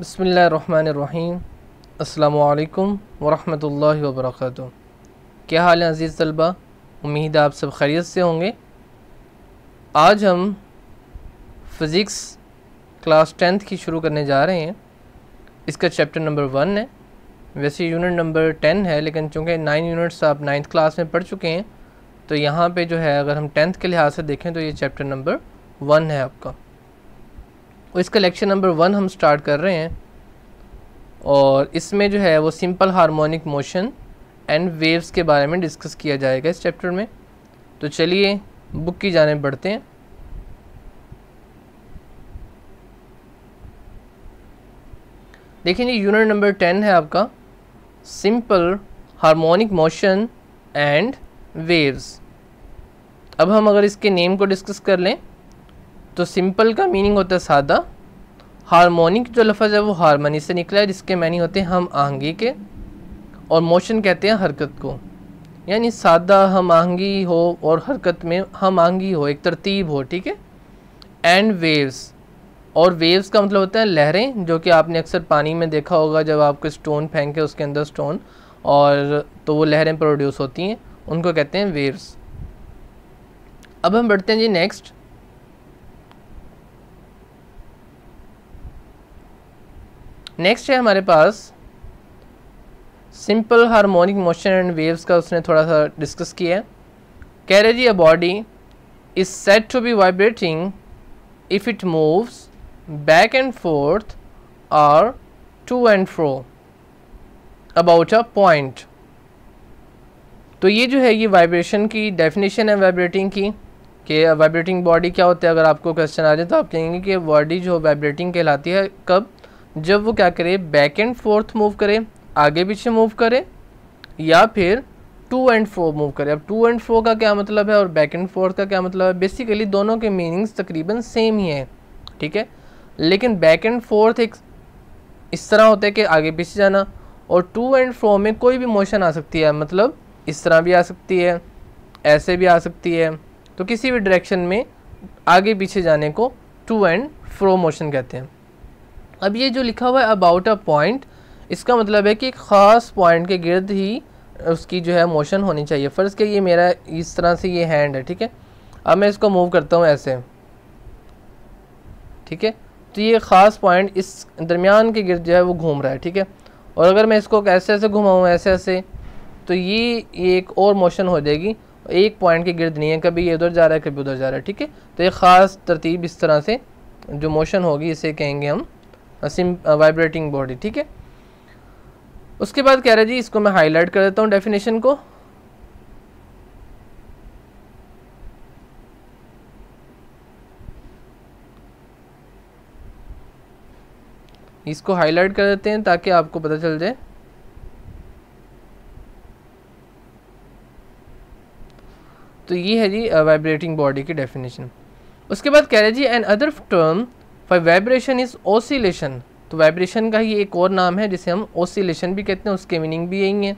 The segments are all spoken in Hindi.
बसमीम् अल्लाम वरहमल वर्क क्या हाल है अज़ीज़ तलबा उम्मीद आप सब खैरियत से होंगे आज हम फ़िज़िक्स क्लास टेंथ की शुरू करने जा रहे हैं इसका चैप्टर नंबर वन है वैसे यूनिट नंबर टेन है लेकिन चूँकि नाइन यूनिट्स आप नाइन्थ क्लास में पढ़ चुके हैं तो यहाँ पे जो है अगर हम टेंथ के लिहाज से देखें तो ये चैप्टर नंबर वन है आपका और इसका लेक्चर नंबर वन हम स्टार्ट कर रहे हैं और इसमें जो है वो simple harmonic motion and waves के बारे में डिस्कस किया जाएगा इस चैप्टर में तो चलिए बुक की जाने बढ़ते हैं देखिए ये यूनिट नंबर टेन है आपका simple harmonic motion and waves अब हम अगर इसके नेम को डिस्कस कर लें तो सिंपल का मीनिंग होता है सादा हारमोनिक जो लफ्ज़ है वो हारमोनी से निकला है जिसके मैनिंग होते हैं हम आहंगी के और मोशन कहते हैं हरकत को यानी सादा हम आहंगी हो और हरकत में हम आहंगी हो एक तरतीब हो ठीक है एंड वेव्स और वेव्स का मतलब होता है लहरें जो कि आपने अक्सर पानी में देखा होगा जब आपको स्टोन फेंके उसके अंदर स्टोन और तो वो लहरें प्रोड्यूस होती हैं उनको कहते हैं वेव्स अब हम बढ़ते हैं जी नेक्स्ट नेक्स्ट है हमारे पास simple harmonic motion and waves का उसने थोड़ा सा डिस्कस किया कह रहे जी a body is said to be vibrating if it moves back and forth or to and fro about a point तो ये जो है ये वाइब्रेशन की डेफिनेशन है वाइब्रेटिंग की कि वाइब्रेटिंग बॉडी क्या होता है अगर आपको क्वेश्चन आ जाए तो आप कहेंगे कि बॉडी जो वाइब्रेटिंग कहलाती है कब जब वो क्या करे बैक एंड फोर्थ मूव करे आगे पीछे मूव करे या फिर टू एंड फोर मूव करे अब टू एंड फोर का क्या मतलब है और बैक एंड फोर्थ का क्या मतलब है बेसिकली दोनों के मीनिंग्स तकरीबन सेम ही हैं ठीक है लेकिन बैक एंड फोर्थ एक इस तरह होता है कि आगे पीछे जाना और टू एंड फोर में कोई भी मोशन आ सकती है मतलब इस तरह भी आ सकती है ऐसे भी आ सकती है तो किसी भी डायरेक्शन में आगे पीछे जाने को टू एंड फ्रो मोशन कहते हैं अब ये जो लिखा हुआ है अबाउट अ पॉइंट इसका मतलब है कि एक ख़ास पॉइंट के गिर्द ही उसकी जो है मोशन होनी चाहिए फ़र्ज़ के ये मेरा इस तरह से ये हैंड है ठीक है अब मैं इसको मूव करता हूँ ऐसे ठीक है तो ये ख़ास पॉइंट इस दरमियान के गर्द जो है वो घूम रहा है ठीक है और अगर मैं इसको ऐसे ऐसे घुमाऊँ ऐसे ऐसे तो ये एक और मोशन हो जाएगी एक पॉइंट के गर्द नहीं है कभी ये उधर जा रहा है कभी उधर जा रहा है ठीक है तो ये ख़ास तरतीब इस तरह से जो मोशन होगी इसे कहेंगे हम सिम वाइब्रेटिंग बॉडी ठीक है उसके बाद कह रहे जी इसको मैं हाईलाइट कर देता हूँ डेफिनेशन को इसको हाईलाइट कर देते हैं ताकि आपको पता चल जाए तो ये है जी वाइब्रेटिंग बॉडी की डेफिनेशन उसके बाद कह रहे जी another term for vibration is oscillation तो वाइब्रेशन का ही एक और नाम है जिसे हम ओसिलेशन भी कहते हैं उसके मीनिंग भी यही है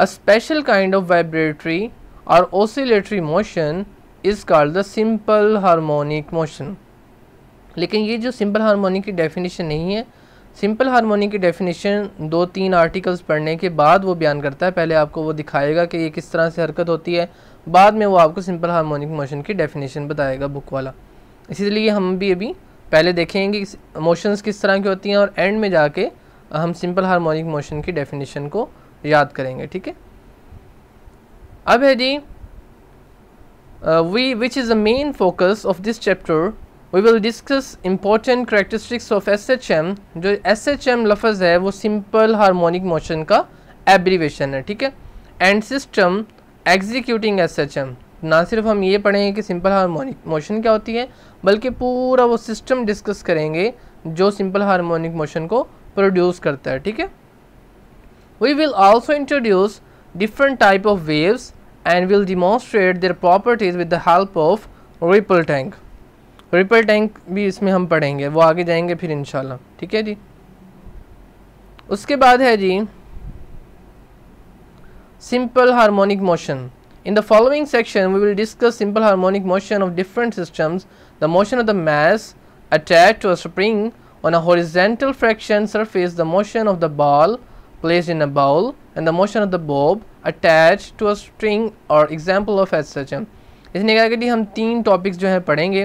a special kind of vibratory or oscillatory motion is called the simple harmonic motion लेकिन ये जो सिंपल हारमोनिक की डेफिनेशन नहीं है सिंपल हारमोनिक की डेफिनेशन दो तीन आर्टिकल्स पढ़ने के बाद वो बयान करता है पहले आपको वो दिखाएगा कि ये किस तरह से हरकत होती है बाद में वो आपको सिंपल हारमोनिक मोशन की डेफिनेशन बताएगा बुक वाला इसीलिए हम भी अभी पहले देखेंगे मोशंस किस तरह की होती हैं और एंड में जाके हम सिंपल हार्मोनिक मोशन की डेफिनेशन को याद करेंगे ठीक है अब है जी we which is the main focus of this chapter we will discuss important characteristics of S H M जो एस एच एम लफज है वो सिंपल हारमोनिक मोशन का एब्रीवेशन है ठीक है and system executing S H M ना सिर्फ हम ये पढ़ेंगे कि सिंपल हारमोनिक मोशन क्या होती है बल्कि पूरा वो सिस्टम डिस्कस करेंगे जो सिंपल हारमोनिक मोशन को प्रोड्यूस करता है ठीक है we will also introduce different type of waves and will demonstrate their properties with the help of ripple tank ripple tank भी इसमें हम पढ़ेंगे वो आगे जाएंगे फिर इंशाल्लाह ठीक है जी उसके बाद है जी simple harmonic motion In the following section, we will discuss simple harmonic motion of different systems, the motion of the mass attached to a spring on a horizontal fraction surface, the motion of the ball placed in a bowl, and the motion of the bob attached to a string or example of as such. इसने कहा कि हम तीन टॉपिक्स जो है पढ़ेंगे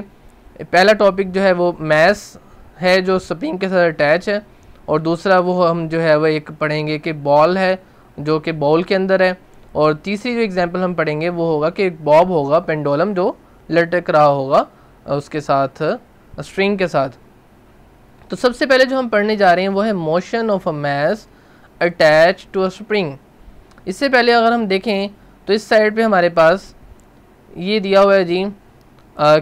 पहला टॉपिक जो है वो मैस है जो स्प्रिंग के साथ अटैच है और दूसरा वो हम जो है वो एक पढ़ेंगे कि बॉल है जो कि बॉल के अंदर है और तीसरी जो एग्जाम्पल हम पढ़ेंगे वो होगा कि एक बॉब होगा पेंडोलम जो लटक रहा होगा उसके साथ स्ट्रिंग के साथ तो सबसे पहले जो हम पढ़ने जा रहे हैं वो है motion of a mass attach to a spring इससे पहले अगर हम देखें तो इस साइड पे हमारे पास ये दिया हुआ है जी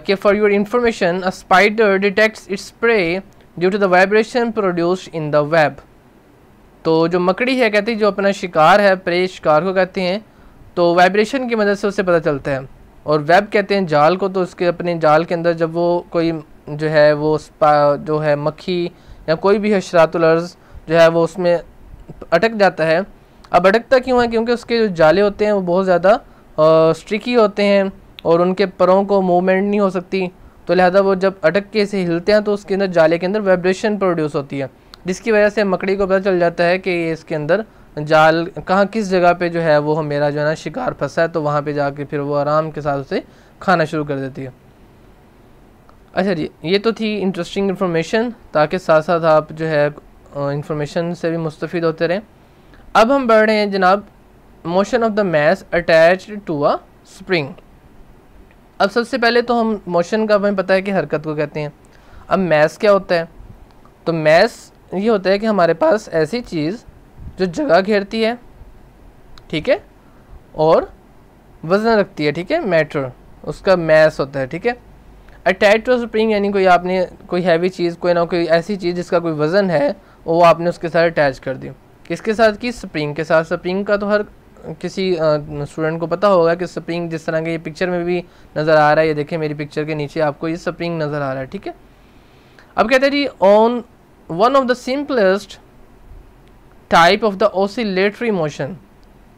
कि for your information a spider detects its prey due to the vibration produced in the web तो जो मकड़ी है कहती है जो अपना शिकार है प्रे शिकार को कहते हैं तो वाइब्रेशन की मदद से उसे पता चलता है और वेब कहते हैं जाल को तो उसके अपने जाल के अंदर जब वो कोई जो है वो जो है मक्खी या कोई भी हशरातलर्ज जो है वो उसमें अटक जाता है अब अटकता क्यों है क्योंकि उसके जो जाले होते हैं वो बहुत ज़्यादा स्ट्रिकी होते हैं और उनके परों को मूवमेंट नहीं हो सकती तो लिहाजा वो जब अटक के से हिलते हैं तो उसके अंदर जाले के अंदर वाइब्रेशन प्रोड्यूस होती है जिसकी वजह से मकड़ी को पता चल जाता है कि इसके अंदर जाल कहाँ किस जगह पे जो है वो मेरा जो है ना शिकार फंसा है तो वहाँ पे जाके फिर वो आराम के साथ उसे खाना शुरू कर देती है अच्छा जी ये तो थी इंटरेस्टिंग इन्फॉर्मेशन ताकि साथ साथ आप जो है इंफॉर्मेशन से भी मुस्तफ़ होते रहें अब हम बढ़ रहे हैं जनाब motion of the mass attach to a spring अब सबसे पहले तो हम मोशन का हमें पता है कि हरकत को कहते हैं अब मैस क्या होता है तो मैस ये होता है कि हमारे पास ऐसी चीज़ जो जगह घेरती है ठीक है और वज़न रखती है ठीक है मैटर उसका मैस होता है ठीक है अटैच टू स्प्रिंग यानी कोई आपने कोई हैवी चीज़ कोई ना कोई ऐसी चीज़ जिसका कोई वज़न है वो आपने उसके साथ अटैच कर दी किसके साथ की स्प्रिंग के साथ स्प्रिंग का तो हर किसी स्टूडेंट को पता होगा कि स्प्रिंग जिस तरह के ये पिक्चर में भी नज़र आ रहा है ये देखें मेरी पिक्चर के नीचे आपको ये स्प्रिंग नज़र आ रहा है ठीक है अब कहते हैं जी on one of the simplest type of the oscillatory motion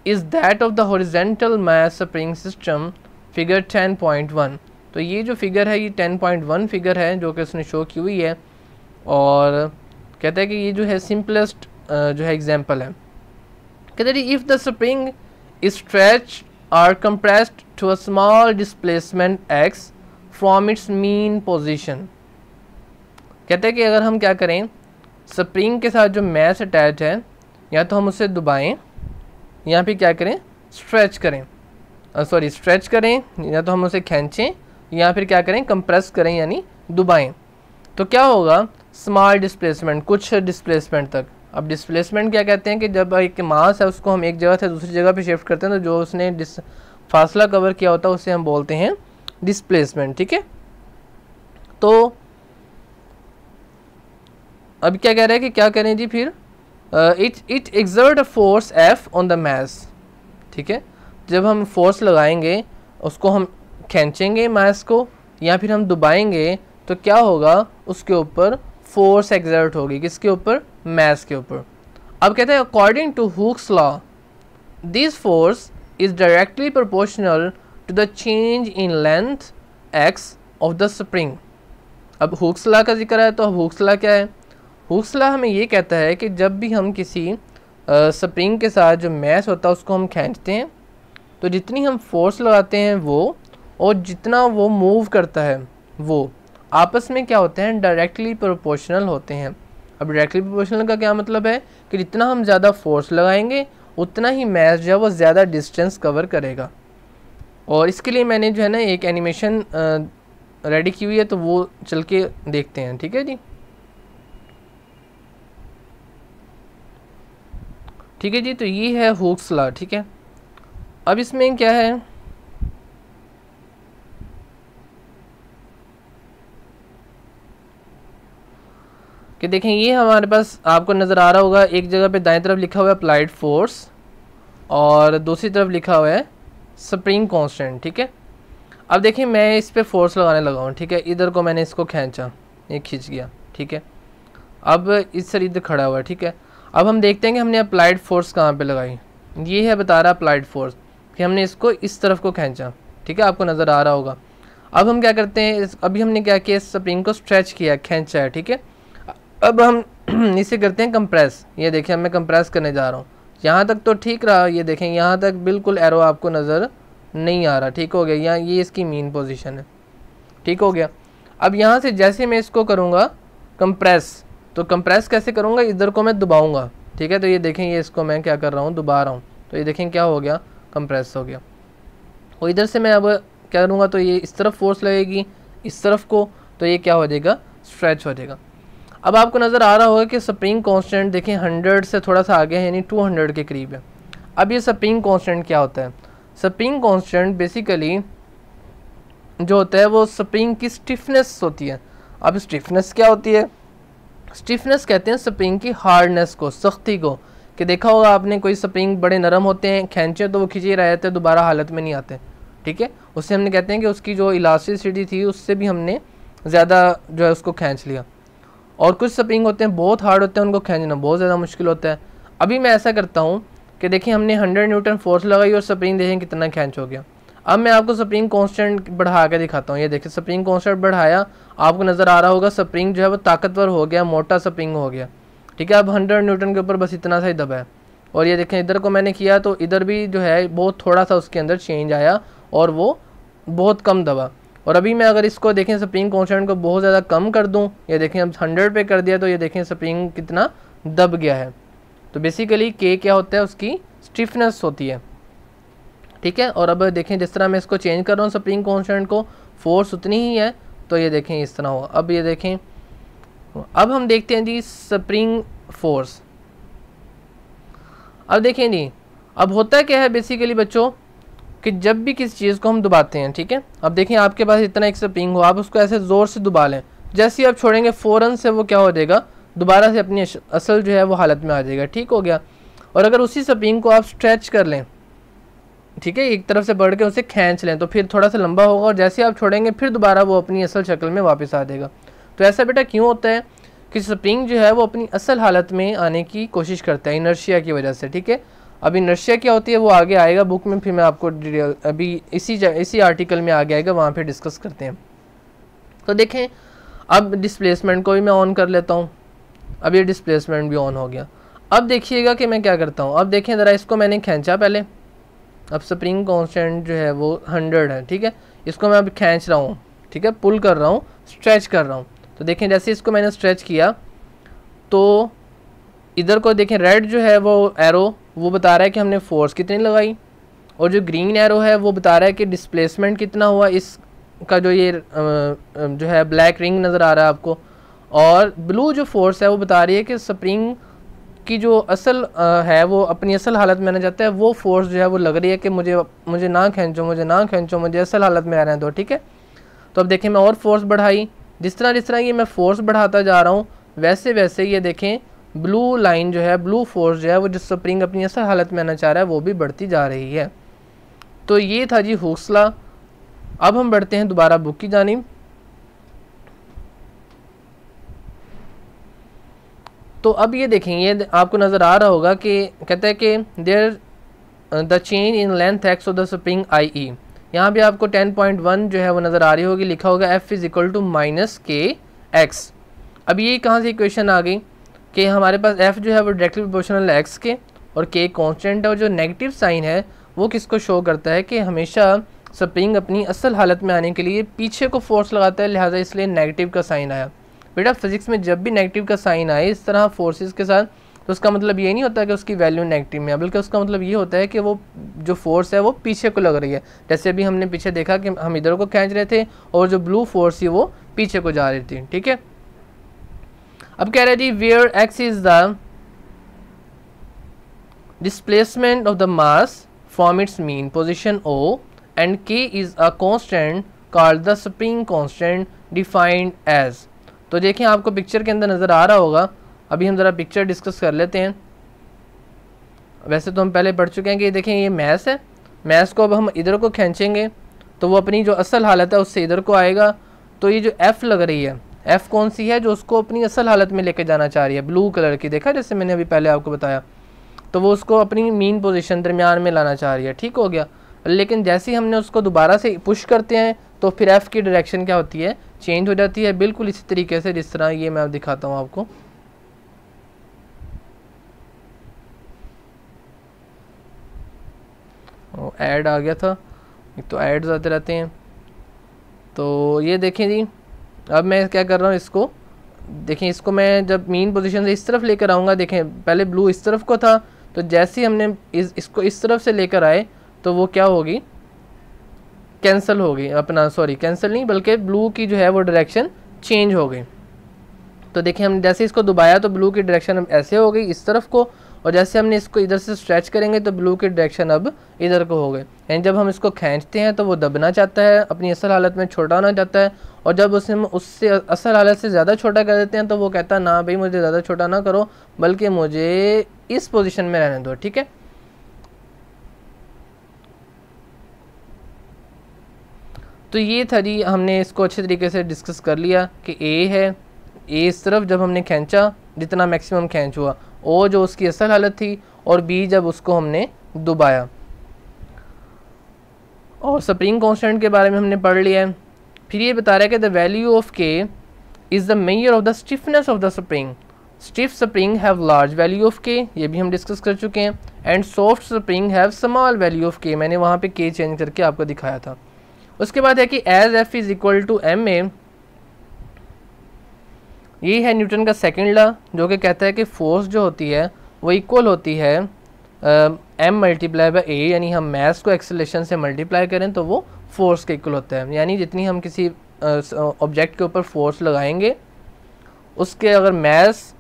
is that of the horizontal mass spring system figure 10.1 तो ये जो फिगर है ये 10.1 फिगर है जो कि उसने शो की हुई है और कहता है कि ये जो है सिंपलेस्ट जो है एग्जांपल है कहते हैं if the spring is stretch or compressed to a small displacement x from its mean position कहते हैं कि अगर हम क्या करें स्प्रिंग के साथ जो मैस अटैच है या तो हम उसे दबाएं या फिर क्या करें स्ट्रेच करें सॉरी स्ट्रेच करें या तो हम उसे खींचें या फिर क्या करें कंप्रेस करें यानी दबाएं तो क्या होगा स्मॉल डिस्प्लेसमेंट कुछ डिस्प्लेसमेंट तक अब डिस्प्लेसमेंट क्या कहते हैं कि जब एक मास है उसको हम एक जगह से दूसरी जगह पर शिफ्ट करते हैं तो जो उसने डिस फासला कवर किया होता है उसे हम बोलते हैं डिस्प्लेसमेंट ठीक है तो अब क्या कह रहे हैं कि क्या करें जी फिर it it exert a force F on the mass ठीक है जब हम फोर्स लगाएंगे उसको हम खींचेंगे मैस को या फिर हम दुबाएंगे तो क्या होगा उसके ऊपर फोर्स एग्जर्ट होगी किसके ऊपर मैस के ऊपर अब कहते हैं according to Hooke's law this force is directly proportional to the change in length x of the spring अब हुक्स लॉ का जिक्र है तो अब हुक्स लॉ क्या है हौसला हमें ये कहता है कि जब भी हम किसी स्प्रिंग के साथ जो मैस होता है उसको हम खींचते हैं तो जितनी हम फोर्स लगाते हैं वो और जितना वो मूव करता है वो आपस में क्या होते हैं डायरेक्टली प्रोपोर्शनल होते हैं अब डायरेक्टली प्रोपोर्शनल का क्या मतलब है कि जितना हम ज़्यादा फोर्स लगाएंगे उतना ही मैच जो है वो ज़्यादा डिस्टेंस कवर करेगा और इसके लिए मैंने जो है ना एक एनिमेशन रेडी की हुई है तो वो चल के देखते हैं ठीक है जी ठीक है जी तो ये है होक्स ला ठीक है अब इसमें क्या है कि देखें ये हमारे पास आपको नज़र आ रहा होगा एक जगह पे दाएं तरफ लिखा हुआ है अप्लाइड फोर्स और दूसरी तरफ लिखा हुआ है स्प्रिंग कांस्टेंट ठीक है अब देखिए मैं इस पर फोर्स लगाने लगा हूँ ठीक है इधर को मैंने इसको खींचा ये खींच गया ठीक है अब इस सर इधर खड़ा हुआ ठीक है अब हम देखते हैं कि हमने अप्लाइड फोर्स कहाँ पे लगाई ये है बता रहा अप्लाइड फोर्स कि हमने इसको इस तरफ को खींचा ठीक है आपको नज़र आ रहा होगा अब हम क्या करते हैं अभी हमने क्या किया स्प्रिंग को स्ट्रेच किया खींचा है ठीक है अब हम इसे करते हैं कंप्रेस ये देखें मैं कंप्रेस करने जा रहा हूँ यहाँ तक तो ठीक रहा ये देखें यहाँ तक बिल्कुल एरो आपको नज़र नहीं आ रहा ठीक हो गया यहाँ ये इसकी मेन पोजिशन है ठीक हो गया अब यहाँ से जैसे मैं इसको करूँगा कंप्रेस तो कंप्रेस कैसे करूँगा इधर को मैं दबाऊँगा ठीक है तो ये देखें ये इसको मैं क्या कर रहा हूँ दबा रहा हूँ तो ये देखें क्या हो गया कंप्रेस हो गया और इधर से मैं अब क्या करूँगा तो ये इस तरफ फोर्स लगेगी इस तरफ को तो ये क्या हो जाएगा स्ट्रेच हो जाएगा अब आपको नज़र आ रहा होगा कि स्प्रिंग कांस्टेंट देखें हंड्रेड से थोड़ा सा आगे है यानी हंड्रेड के करीब है अब ये स्प्रिंग कांस्टेंट क्या होता है स्प्रिंग कांस्टेंट बेसिकली जो होता है वो स्प्रिंग की स्टिफनेस होती है अब स्टिफनेस क्या होती है स्टिफनेस कहते हैं स्प्रिंग की हार्डनेस को सख्ती को कि देखा होगा आपने कोई स्प्रिंग बड़े नरम होते हैं खींचे तो वो खींचे रह जाते दोबारा हालत में नहीं आते ठीक है उससे हमने कहते हैं कि उसकी जो इलास्टिसिटी थी उससे भी हमने ज़्यादा जो है उसको खींच लिया और कुछ स्प्रिंग होते हैं बहुत हार्ड होते हैं उनको खींचना बहुत ज़्यादा मुश्किल होता है अभी मैं ऐसा करता हूँ कि देखिए हमने हंड्रेड न्यूटन फोर्स लगाई और स्प्रिंग देखें कितना खींच हो गया अब मैं आपको स्प्रिंग कांस्टेंट बढ़ा के दिखाता हूँ ये देखिए स्प्रिंग कांस्टेंट बढ़ाया आपको नज़र आ रहा होगा स्प्रिंग जो है वो ताकतवर हो गया मोटा स्प्रिंग हो गया ठीक है अब हंड्रेड न्यूटन के ऊपर बस इतना सा ही दबा है और ये देखें इधर को मैंने किया तो इधर भी जो है बहुत थोड़ा सा उसके अंदर चेंज आया और वो बहुत कम दबा और अभी मैं अगर इसको देखें स्प्रिंग कॉन्स्टेंट को बहुत ज़्यादा कम कर दूँ ये देखें अब हंड्रेड पर कर दिया तो ये देखें स्प्रिंग कितना दब गया है तो बेसिकली के क्या होता है उसकी स्टिफनेस होती है ठीक है और अब देखें जिस तरह मैं इसको चेंज कर रहा हूँ स्प्रिंग कॉन्सटेंट को फोर्स उतनी ही है तो ये देखें इस तरह होगा अब ये देखें अब हम देखते हैं जी स्प्रिंग फोर्स अब देखें जी अब होता क्या है बेसिकली बच्चों कि जब भी किसी चीज़ को हम दुबाते हैं ठीक है अब देखें आपके पास इतना एक स्प्रिंग हो आप उसको ऐसे ज़ोर से दबा लें जैसे ही आप छोड़ेंगे फ़ौरन से वो क्या हो जाएगा दोबारा से अपनी असल जो है वो हालत में आ जाएगा ठीक हो गया और अगर उसी स्प्रिंग को आप स्ट्रेच कर लें ठीक है एक तरफ से बढ़ के उसे खींच लें तो फिर थोड़ा सा लंबा होगा और जैसे आप छोड़ेंगे फिर दोबारा वो अपनी असल शक्ल में वापस आ देगा तो ऐसा बेटा क्यों होता है कि स्प्रिंग जो है वो अपनी असल हालत में आने की कोशिश करता है इनर्शिया की वजह से ठीक है अब इनर्शिया क्या होती है वो आगे आएगा बुक में फिर मैं आपको डिटेल अभी इसी इसी आर्टिकल में आगे आएगा वहाँ पर डिस्कस करते हैं तो देखें अब डिसप्लेसमेंट को भी मैं ऑन कर लेता हूँ अब ये डिसप्लेसमेंट भी ऑन हो गया अब देखिएगा कि मैं क्या करता हूँ अब देखें ज़रा इसको मैंने खींचा पहले अब स्प्रिंग कांस्टेंट जो है वो हंड्रेड है ठीक है इसको मैं अभी खींच रहा हूँ ठीक है पुल कर रहा हूँ स्ट्रेच कर रहा हूँ तो देखें जैसे इसको मैंने स्ट्रेच किया तो इधर को देखें रेड जो है वो एरो वो बता रहा है कि हमने फोर्स कितनी लगाई और जो ग्रीन एरो है वो बता रहा है कि डिस्प्लेसमेंट कितना हुआ इसका जो ये जो है ब्लैक रिंग नज़र आ रहा है आपको और ब्लू जो फोर्स है वो बता रही है कि स्प्रिंग की जो असल है वो अपनी असल हालत में आना चाहता है वो फोर्स जो है वो लग रही है कि मुझे मुझे ना खींचो मुझे ना खींचो मुझे असल हालत में रहने दो ठीक है तो अब देखें मैं और फोर्स बढ़ाई जिस तरह जिस तरह ये मैं फोर्स बढ़ाता जा रहा हूँ वैसे वैसे ये देखें ब्लू लाइन जो है ब्लू फोर्स जो है वो जिस स्प्रिंग अपनी असल हालत में आना चाह रहा है वो भी बढ़ती जा रही है तो ये था जी हौसला अब हम बढ़ते हैं दोबारा बुक की जानी तो अब ये देखेंगे आपको नज़र आ रहा होगा कि कहते हैं कि there the change in length x of the spring i e यहाँ भी आपको 10.1 जो है वो नज़र आ रही होगी लिखा होगा F is equal to minus k x अब ये कहाँ से इक्वेशन आ गई कि हमारे पास एफ़ जो है वो डायरेक्टली प्रोपोर्शनल एक्स के और के कॉन्स्टेंट है और जो नेगेटिव साइन है वो किसको शो करता है कि हमेशा स्प्रिंग अपनी असल हालत में आने के लिए पीछे को फोर्स लगाता है लिहाजा इसलिए नेगेटिव का साइन आया बेटा फिजिक्स में जब भी नेगेटिव का साइन आए इस तरह फोर्सेस के साथ तो उसका मतलब ये नहीं होता कि उसकी वैल्यू नेगेटिव में है बल्कि उसका मतलब ये होता है कि वो जो फोर्स है वो पीछे को लग रही है जैसे अभी हमने पीछे देखा कि हम इधर को खींच रहे थे और जो ब्लू फोर्स थी वो पीछे को जा रही थी ठीक है अब कह रहे जी where x is the displacement of the mass from its mean position O and k is a constant called the spring constant defined as तो देखें आपको पिक्चर के अंदर नज़र आ रहा होगा अभी हम ज़रा पिक्चर डिस्कस कर लेते हैं वैसे तो हम पहले पढ़ चुके हैं कि देखें ये मैस है मैस को अब हम इधर को खींचेंगे तो वो अपनी जो असल हालत है उससे इधर को आएगा तो ये जो एफ़ लग रही है एफ़ कौन सी है जो उसको अपनी असल हालत में लेके जाना चाह रही है ब्लू कलर की देखा जैसे मैंने अभी पहले आपको बताया तो वो उसको अपनी मीन पोजीशन दरमियान में लाना चाह रही है ठीक हो गया लेकिन जैसे ही हमने उसको दोबारा से पुश करते हैं तो फिर एफ़ की डायरेक्शन क्या होती है चेंज हो जाती है बिल्कुल इसी तरीके से जिस तरह ये मैं दिखाता हूँ आपको ऐड आ गया था एक तो ऐड आते रहते हैं तो ये देखें जी अब मैं क्या कर रहा हूँ इसको देखें इसको मैं जब मेन पोजीशन से इस तरफ लेकर आऊँगा देखें पहले ब्लू इस तरफ को था तो जैसे ही हमने इस इसको इस तरफ से लेकर आए तो वो क्या होगी कैंसिल हो गई अपना सॉरी कैंसिल नहीं बल्कि ब्लू की जो है वो डायरेक्शन चेंज हो गई तो देखिए हमने जैसे इसको दबाया तो ब्लू की डायरेक्शन अब ऐसे हो गई इस तरफ को और जैसे हमने इसको इधर से स्ट्रेच करेंगे तो ब्लू की डायरेक्शन अब इधर को हो गए यानी जब हम इसको खींचते हैं तो वो दबना चाहता है अपनी असल हालत में छोटा होना चाहता है और जब उसे हम उससे असल हालत से ज़्यादा छोटा कर देते हैं तो वो कहता है ना भाई मुझे ज़्यादा छोटा ना करो बल्कि मुझे इस पोजिशन में रहने दो ठीक है तो ये थरी हमने इसको अच्छे तरीके से डिस्कस कर लिया कि ए है ए इस तरफ जब हमने खींचा जितना मैक्सिमम खींच हुआ ओ जो उसकी असल हालत थी और बी जब उसको हमने दुबाया और स्प्रिंग कॉन्सटेंट के बारे में हमने पढ़ लिया है फिर ये बता रहा है कि the value of k is the measure of the stiffness of the spring stiff spring have large value of k ये भी हम डिस्कस कर चुके हैं and soft spring have small value of k मैंने वहाँ पे के चेंज करके आपको दिखाया था उसके बाद है कि as F is equal to m a ये है न्यूटन का सेकेंड लॉ जो कि कहता है कि फोर्स जो होती है वो इक्वल होती है एम मल्टीप्लाई बाई ए यानी हम मैथ को एक्सलेशन से मल्टीप्लाई करें तो वो फोर्स के इक्वल होता है यानी जितनी हम किसी ऑब्जेक्ट uh, के ऊपर फोर्स लगाएंगे उसके अगर मैस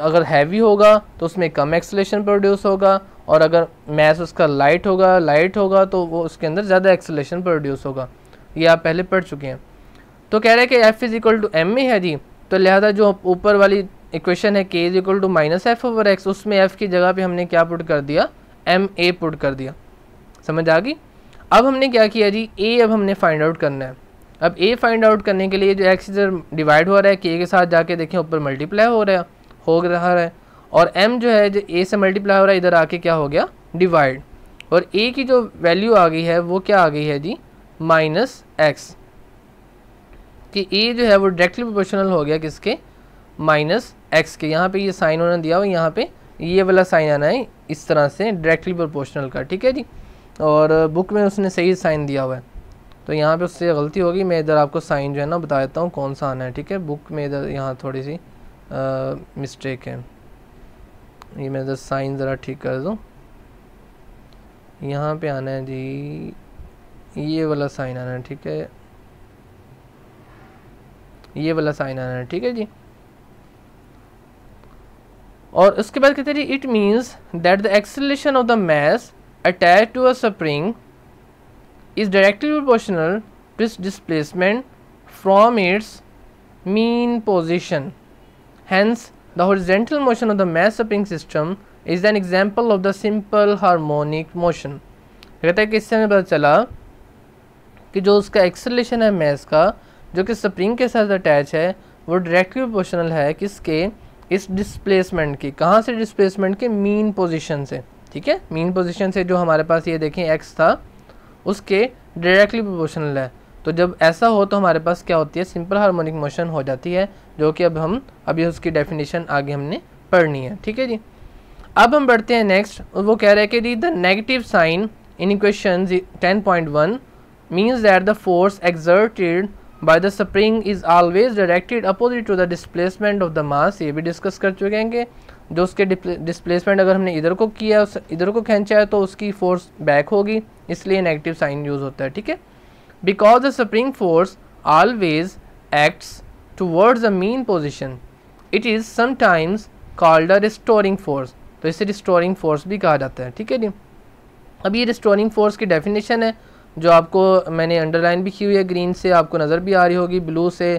अगर हैवी होगा तो उसमें कम एक्सलेशन प्रोड्यूस होगा और अगर मैथ उसका लाइट होगा लाइट होगा तो वो उसके अंदर ज़्यादा एक्सलेशन प्रोड्यूस होगा ये आप पहले पढ़ चुके हैं तो कह रहे हैं कि F is equal to m a है जी तो लिहाजा जो ऊपर वाली इक्वेशन है k is equal to minus F over x उसमें एफ़ की जगह पे हमने क्या पुट कर दिया एम ए पुट कर दिया समझ आ गई अब हमने क्या किया जी ए अब हमने फाइंड आउट करना है अब ए फाइंड आउट करने के लिए जो एक्स इधर डिवाइड हो रहा है के के साथ जाके देखें ऊपर मल्टीप्लाई हो रहा है हो रहा है और एम जो है जो ए से मल्टीप्लाई हो रहा है इधर आके क्या हो गया डिवाइड और ए की जो वैल्यू आ गई है वो क्या आ गई है जी माइनस एक्स कि ए जो है वो डायरेक्टली प्रोपोर्शनल हो गया किसके माइनस एक्स के यहाँ पे ये साइन उन्होंने दिया हुआ यहाँ पे ये वाला साइन आना है इस तरह से डायरेक्टली प्रोपोर्शनल का ठीक है जी और बुक में उसने सही साइन दिया हुआ है तो यहाँ पे उससे गलती होगी मैं इधर आपको साइन जो है ना बता देता हूँ कौन सा आना है ठीक है बुक में इधर यहाँ थोड़ी सी मिस्टेक है ये मैं इधर साइन ज़रा ठीक कर दूँ यहाँ पे आना है जी ये वाला साइन आना है ठीक है ये वाला साइन आना है ठीक है जी और उसके बाद कहते हैं it means that the acceleration of the mass attach to a spring is directly proportional to displacement from its mean position hence the horizontal motion of the mass spring system is an example of the simple harmonic motion कहता है कि इससे हमें पता चला कि जो उसका एक्सलेशन है मैस का जो कि स्प्रिंग के साथ अटैच है वो डायरेक्टली प्रोपोर्शनल है किसके इस डिस्प्लेसमेंट की कहाँ से डिस्प्लेसमेंट के मीन पोजीशन से ठीक है मीन पोजीशन से जो हमारे पास ये देखें एक्स था उसके डायरेक्टली प्रोपोर्शनल है तो जब ऐसा हो तो हमारे पास क्या होती है सिंपल हार्मोनिक मोशन हो जाती है जो कि अब हम अभी उसकी डेफिनेशन आगे हमने पढ़नी है ठीक है जी अब हम बढ़ते हैं नेक्स्ट वो कह रहे हैं कि the the negative sign in equation ten point one means that the force exerted by the spring is always directed opposite to the displacement of the mass ये भी discuss कर चुके हैं कि जो उसके displacement अगर हमने इधर को किया उस इधर को खींचा है तो उसकी force back होगी इसलिए negative sign use होता है ठीक है because the spring force always acts towards the mean position it is sometimes called a restoring force तो इसे restoring force भी कहा जाता है ठीक है जी अब ये restoring force की definition है जो आपको मैंने अंडरलाइन भी की हुई है ग्रीन से आपको नज़र भी आ रही होगी ब्लू से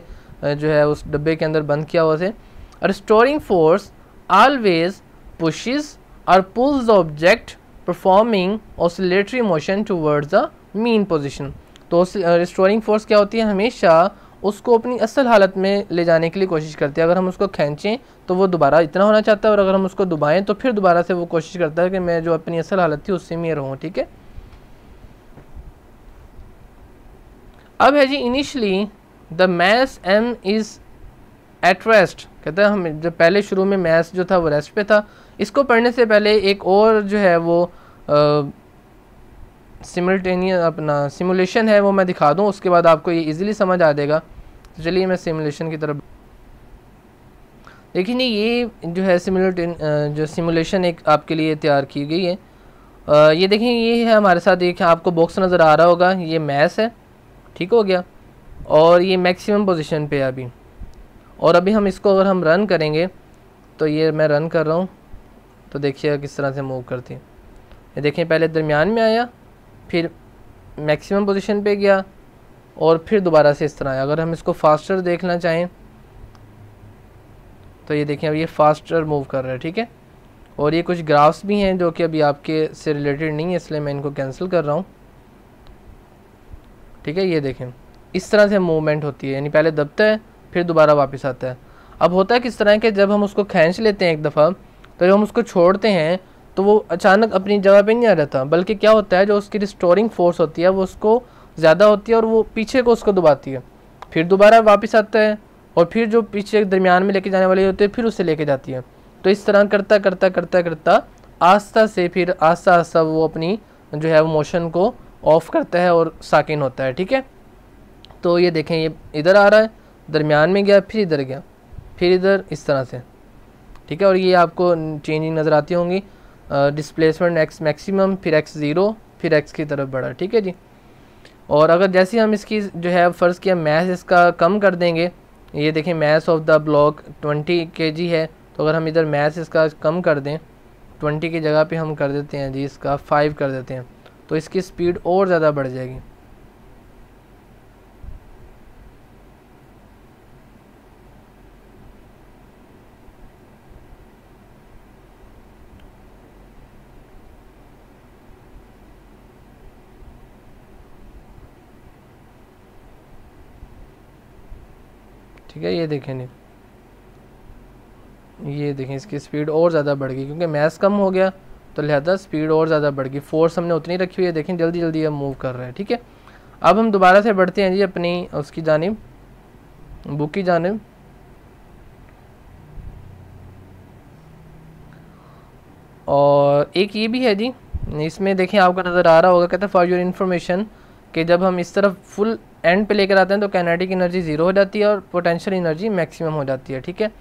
जो है उस डब्बे के अंदर बंद किया हुआ से रिस्टोरिंग फोर्स ऑलवेज पुशिज और pulls the object performing oscillatory motion towards the mean position तो रिस्टोरिंग फोर्स क्या होती है हमेशा उसको अपनी असल हालत में ले जाने के लिए कोशिश करती है अगर हम उसको खींचें तो वो दोबारा इतना होना चाहता है और अगर हम उसको दबाएं तो फिर दोबारा से वो कोशिश करता है कि मैं जो अपनी असल हालत थी उससे में रहूँ ठीक है अब है जी initially the mass M is at rest कहते हैं हम जब पहले शुरू में मैस जो था वो रेस्ट पे था इसको पढ़ने से पहले एक और जो है वो सिमल्टेनियस अपना सिमुलेशन है वो मैं दिखा दूँ उसके बाद आपको ये इजीली समझ आ जाएगा तो चलिए मैं सिमुलेशन की तरफ देखिए ये जो है सिमुलेटेन जो सिमुलेशन एक आपके लिए तैयार की गई है आ, ये देखिए ये है हमारे साथ देखें आपको बॉक्स नज़र आ रहा होगा ये मैस है ठीक हो गया और ये मैक्सिमम पोजीशन पे है अभी और अभी हम इसको अगर हम रन करेंगे तो ये मैं रन कर रहा हूँ तो देखिए किस तरह से मूव करती है ये देखें पहले दरमियान में आया फिर मैक्सिमम पोजीशन पे गया और फिर दोबारा से इस तरह आया अगर हम इसको फास्टर देखना चाहें तो ये देखें अब ये फास्टर मूव कर रहा है ठीक है और ये कुछ ग्राफ्स भी हैं जो कि अभी आपके से रिलेटेड नहीं है इसलिए मैं इनको कैंसिल कर रहा हूँ ठीक है ये देखें इस तरह से मूवमेंट होती है यानी पहले दबता है फिर दोबारा वापस आता है अब होता है किस तरह है कि जब हम उसको खींच लेते हैं एक दफ़ा तो जब हम उसको छोड़ते हैं तो वो अचानक अपनी जगह पे नहीं आ जाता बल्कि क्या होता है जो उसकी रिस्टोरिंग फोर्स होती है वो उसको ज़्यादा होती है और वो पीछे को उसको दबाती है फिर दोबारा वापस आता है और फिर जो पीछे दरमियान में लेके जाने वाली होती है फिर उसे लेके जाती है तो इस तरह करता करता करता करता आस्था से फिर आस्ता आस्ता वो अपनी जो है वो मोशन को ऑफ़ करता है और साकिन होता है ठीक है तो ये देखें ये इधर आ रहा है दरमियान में गया फिर इधर गया फिर इधर इस तरह से ठीक है और ये आपको चेंजिंग नज़र आती होंगी डिस्प्लेसमेंट एक्स मैक्सिमम फिर एक्स ज़ीरो फिर एक्स की तरफ बढ़ा ठीक है जी और अगर जैसे हम इसकी जो है फ़र्ज़ किया मैथ इसका कम कर देंगे ये देखें mass of the block twenty K G है तो अगर हम इधर मैथ इसका कम कर दें ट्वेंटी की जगह पर हम कर देते हैं जी इसका फ़ाइव कर देते हैं तो इसकी स्पीड और ज़्यादा बढ़ जाएगी ठीक है ये देखें नहीं ये देखें इसकी स्पीड और ज़्यादा बढ़ गई क्योंकि मैस कम हो गया तो लिहाजा स्पीड और ज़्यादा बढ़ गई फोर्स हमने उतनी रखी हुई है देखें जल्दी जल्दी हम मूव कर रहे हैं ठीक है अब हम दोबारा से बढ़ते हैं जी अपनी उसकी जानब बुक की जानब और एक ये भी है जी इसमें देखें आपका नज़र आ रहा होगा कहते हैं फॉर योर इन्फॉर्मेशन कि जब हम इस तरफ फुल एंड पे लेकर आते हैं तो कैनेटिक एनर्जी ज़ीरो हो जाती है और पोटेंशियल एनर्जी मैक्सिमम हो जाती है ठीक है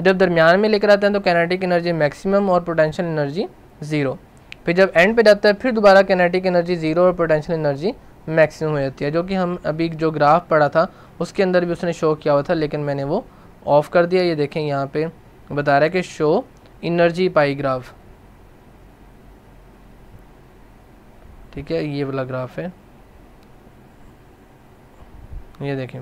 जब दरमियान में लेकर आते हैं तो कैनेटिक एनर्जी मैक्सिमम और पोटेंशियल एनर्जी ज़ीरो फिर जब एंड पे जाता है फिर दोबारा कैनेटिक एनर्जी ज़ीरो और पोटेंशियल एनर्जी मैक्सिमम हो जाती है जो कि हम अभी जो ग्राफ पढ़ा था उसके अंदर भी उसने शो किया हुआ था लेकिन मैंने वो ऑफ़ कर दिया ये देखें यहाँ पे बता रहा है कि शो इनर्जी पाई ग्राफ ठीक है ये वाला ग्राफ है ये देखें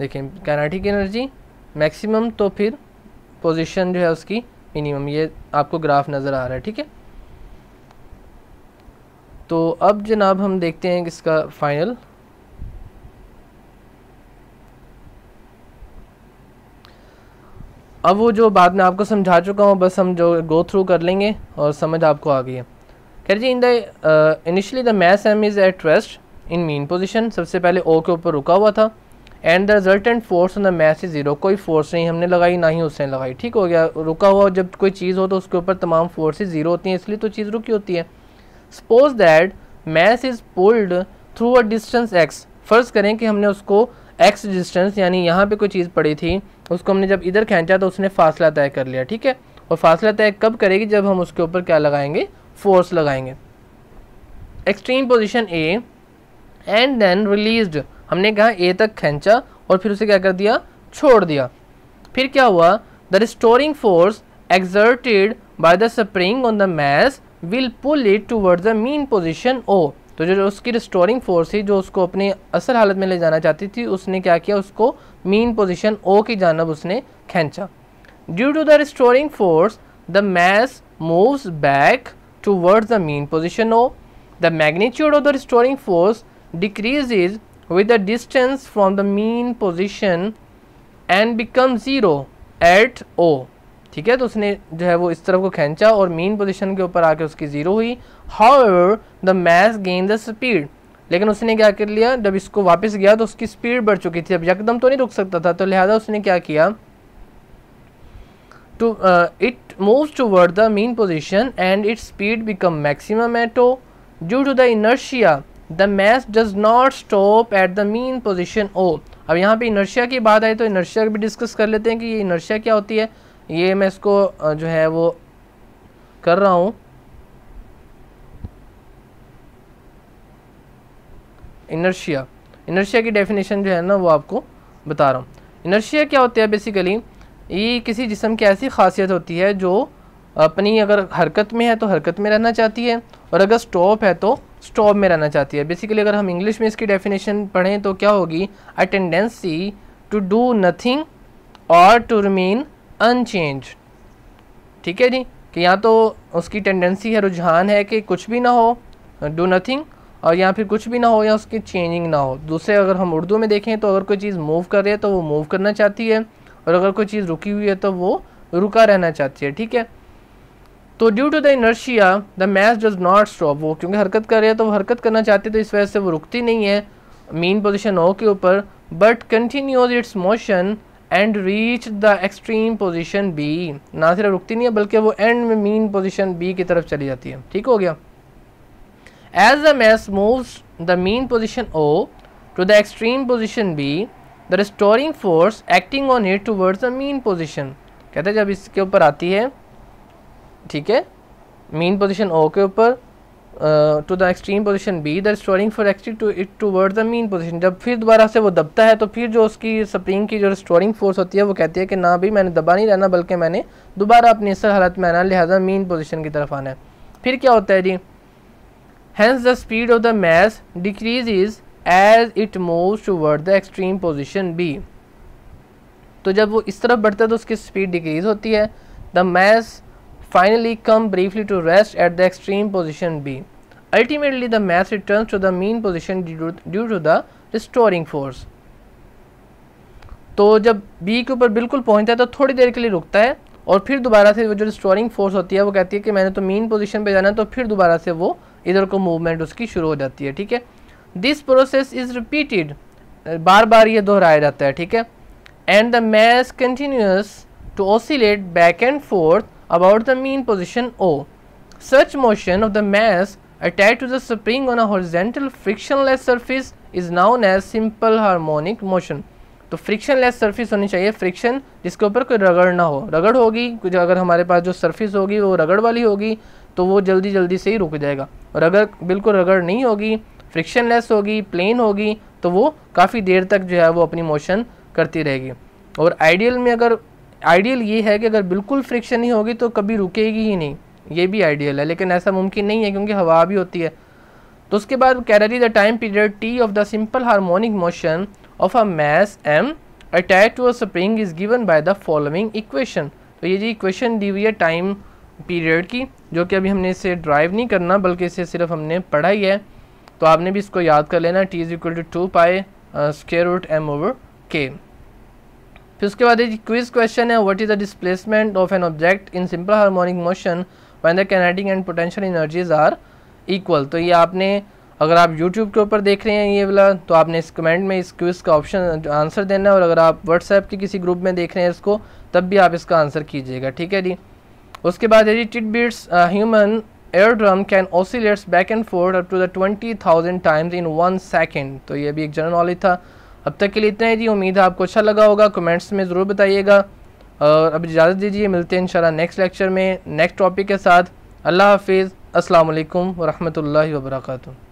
देखें कैनाटिक एनर्जी मैक्सिमम तो फिर पोजीशन जो है उसकी मिनिमम ये आपको ग्राफ नज़र आ रहा है ठीक है तो अब जनाब हम देखते हैं इसका फाइनल अब वो जो बात में आपको समझा चुका हूँ बस हम जो गो थ्रू कर लेंगे और समझ आपको आ गई है कह रही in the initially the mass M is at rest in mean position सबसे पहले ओ के ऊपर रुका हुआ था and the resultant force on the mass is zero कोई फोर्स नहीं हमने लगाई ना ही उसने लगाई ठीक हो गया रुका हुआ जब कोई चीज़ हो तो उसके ऊपर तमाम फोर्सेज ज़ीरो होती हैं इसलिए तो चीज़ रुकी होती है suppose that mass is pulled through a distance X फ़र्ज़ करें कि हमने उसको एक्स डिस्टेंस यानी यहाँ पे कोई चीज़ पड़ी थी उसको हमने जब इधर खींचा तो उसने फासला तय कर लिया ठीक है और फासला तय कब करेगी जब हम उसके ऊपर क्या लगाएंगे फोर्स लगाएंगे extreme position A and then released हमने कहा ए तक खींचा और फिर उसे क्या कर दिया छोड़ दिया फिर क्या हुआ the restoring force exerted by the spring on the mass will pull it towards the mean position O तो जो उसकी रिस्टोरिंग फोर्स थी जो उसको अपनी असल हालत में ले जाना चाहती थी उसने क्या किया उसको मीन पोजिशन ओ की जानब उसने खींचा due to the restoring force the mass moves back towards the mean position O the magnitude of the restoring force decreases with the distance from the mean position and become zero at O ठीक है तो उसने जो है वो इस तरफ को खींचा और मेन पोजीशन के ऊपर आके उसकी ज़ीरो हुई however the mass gain the speed लेकिन उसने क्या कर लिया जब इसको वापस गया तो उसकी स्पीड बढ़ चुकी थी अब यकदम तो नहीं रुक सकता था तो लिहाजा उसने क्या किया to it to toward the mean position and its speed become maximum at O due to the inertia the mass does not stop at the mean position O अब यहाँ पे इनर्शिया की बात आई तो इनर्शिया भी डिस्कस कर लेते हैं कि ये इनर्शिया क्या होती है ये मैं इसको जो है वो कर रहा हूँ इनर्शिया इनर्शिया की डेफिनेशन जो है ना वो आपको बता रहा हूँ इनर्शिया क्या होती है बेसिकली ये किसी जिसम की ऐसी खासियत होती है जो अपनी अगर हरकत में है तो हरकत में रहना चाहती है और अगर स्टॉप है तो स्टॉप में रहना चाहती है बेसिकली अगर हम इंग्लिश में इसकी डेफिनेशन पढ़ें तो क्या होगी a tendency to do nothing और टू रिमेन अनचेंज ठीक है जी कि या तो उसकी टेंडेंसी है रुझान है कि कुछ भी ना हो डू नथिंग और या फिर कुछ भी ना हो या उसकी चेंजिंग ना हो दूसरे अगर हम उर्दू में देखें तो अगर कोई चीज़ मूव कर रही है तो वो मूव करना चाहती है और अगर कोई चीज़ रुकी हुई है तो वो रुका रहना चाहती है ठीक है तो due to the inertia the mass does not stop वो क्योंकि हरकत कर रहे हैं तो वो हरकत करना चाहते तो इस वजह से वो रुकती नहीं है मेन पोजिशन ओ के ऊपर but continues its motion and reach the extreme position B ना सिर्फ रुकती नहीं है बल्कि वो एंड में मेन पोजिशन बी की तरफ चली जाती है ठीक हो गया as the mass moves the mean position O to the extreme position B the restoring force acting on it towards the mean position कहते हैं जब इसके ऊपर आती है ठीक है मेन पोजिशन ओ के ऊपर to the extreme position B that restoring force एक्सट्री to it toward the mean position जब फिर दोबारा से वो दबता है तो फिर जो उसकी स्प्रिंग की जो स्टोरिंग फोर्स होती है वो कहती है कि ना भी मैंने दबा नहीं रहना बल्कि मैंने दोबारा अपनी असर हालत में आना लिहाजा मेन पोजिशन की तरफ आना है फिर क्या होता है जी hence the speed of the mass decreases as it move toward the extreme position B तो जब वो इस तरफ बढ़ता है तो उसकी स्पीड डिक्रीज होती है the mass finally come briefly to rest at the extreme position B. Ultimately, the mass returns to the mean position due to the restoring force. तो जब B के ऊपर बिल्कुल पहुंचता है तो थोड़ी देर के लिए रुकता है और फिर दोबारा से वो जो रिस्टोरिंग फोर्स होती है वो कहती है कि मैंने तो मेन पोजीशन पे जाना है तो फिर दोबारा से वो इधर को मूवमेंट उसकी शुरू हो जाती है ठीक है दिस प्रोसेस इज़ रिपीटेड बार बार ये दोहराया जाता है ठीक है and the mass continues to oscillate back and forth about the mean position O. Such motion of the mass attached to the spring on a horizontal frictionless surface is known as simple harmonic motion. तो फ्रिक्शनलेस सरफेस होनी चाहिए फ्रिक्शन जिसके ऊपर कोई रगड़ ना हो रगड़ होगी कुछ अगर हमारे पास जो सरफेस होगी वो रगड़ वाली होगी तो वो जल्दी जल्दी से ही रुक जाएगा और अगर बिल्कुल रगड़ नहीं होगी फ्रिक्शनलेस होगी प्लेन होगी तो वो काफ़ी देर तक जो है वो अपनी मोशन करती रहेगी और आइडियल में अगर आइडियल ये है कि अगर बिल्कुल फ्रिक्शन ही होगी तो कभी रुकेगी ही नहीं ये भी आइडियल है लेकिन ऐसा मुमकिन नहीं है क्योंकि हवा भी होती है तो उसके बाद कह रही the time period T of the simple harmonic motion of a mass M attach to a spring is given by the following equation तो ये जी इक्वेशन दी हुई है टाइम पीरियड की जो कि अभी हमने इसे ड्राइव नहीं करना बल्कि इसे सिर्फ हमने पढ़ा ही है तो आपने भी इसको याद कर लेना T is equal to two pi square root M over K फिर उसके बाद एक क्विज क्वेश्चन है what is the displacement of an object in simple harmonic motion when the kinetic and potential energies are equal तो ये आपने अगर आप YouTube के ऊपर देख रहे हैं ये वाला तो आपने इस कमेंट में इस क्विज़ का ऑप्शन आंसर देना है और अगर आप WhatsApp के किसी ग्रुप में देख रहे हैं इसको तब भी आप इसका आंसर कीजिएगा ठीक है जी उसके बाद यदि टिट beats human eardrum can oscillates back and forth up to the twenty thousand times in one second तो ये भी एक जनरल नॉलेज था अब तक के लिए इतना ही जी उम्मीद है आपको अच्छा लगा होगा कमेंट्स में ज़रूर बताइएगा और अब इजाज़त दीजिए मिलते हैं इंशाल्लाह नेक्स्ट लेक्चर में नेक्स्ट टॉपिक के साथ अल्लाह हाफिज़ असलकम वरहमल वर्का